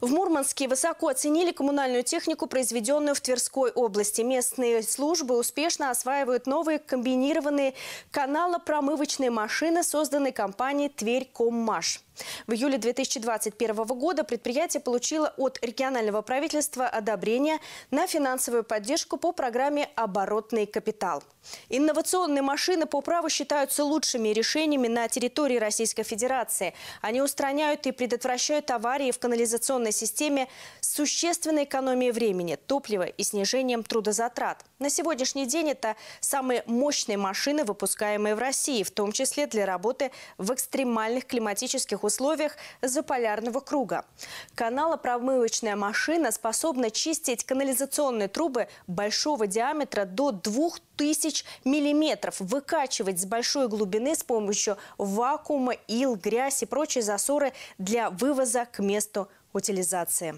В Мурманске высоко оценили коммунальную технику, произведенную в Тверской области. Местные службы успешно осваивают новые комбинированные каналопромывочные машины, созданные компанией «Тверь Коммаш». В июле 2021 года предприятие получило от регионального правительства одобрение на финансовую поддержку по программе «Оборотный капитал». Инновационные машины по праву считаются лучшими решениями на территории Российской Федерации. Они устраняют и предотвращают аварии в канализационной системе с существенной экономией времени, топлива и снижением трудозатрат. На сегодняшний день это самые мощные машины, выпускаемые в России, в том числе для работы в экстремальных климатических условиях заполярного круга. Каналопромывочная машина способна чистить канализационные трубы большого диаметра до 2000 тысяч миллиметров. Выкачивать с большой глубины с помощью вакуума, ил, грязь и прочие засоры для вывоза к месту утилизации.